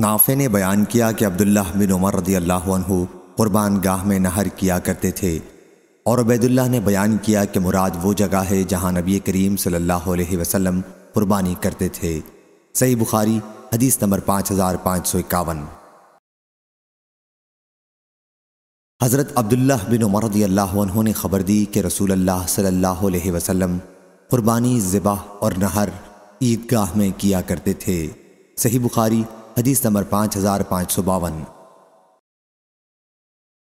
नाफे ने बयान किया कि अब्दुल्ला बिन उमर रदी अल्लाह कुरबान गाह में नहर किया करते थे और उबैदुल्ला ने बयान किया कि मुराद वो जगह है जहाँ नबी करीम सल्लल्लाहु अलैहि वसल्लम कुर्बानी करते थे सही बुखारी हदीस नंबर पाँच हज़ार पाँच सौ इक्यावन हज़रत अब्दुल्ला बिन उमर रदी अल्लाह ने ख़बर दी कि रसूल अल्लाह सल्लल्लाहु अलैहि वसल्लम कुर्बानी ज़िबाह और नहर ईदगाह में किया करते थे सही बुखारी हदीस नंबर पाँच हज़ार पाँच सौ बावन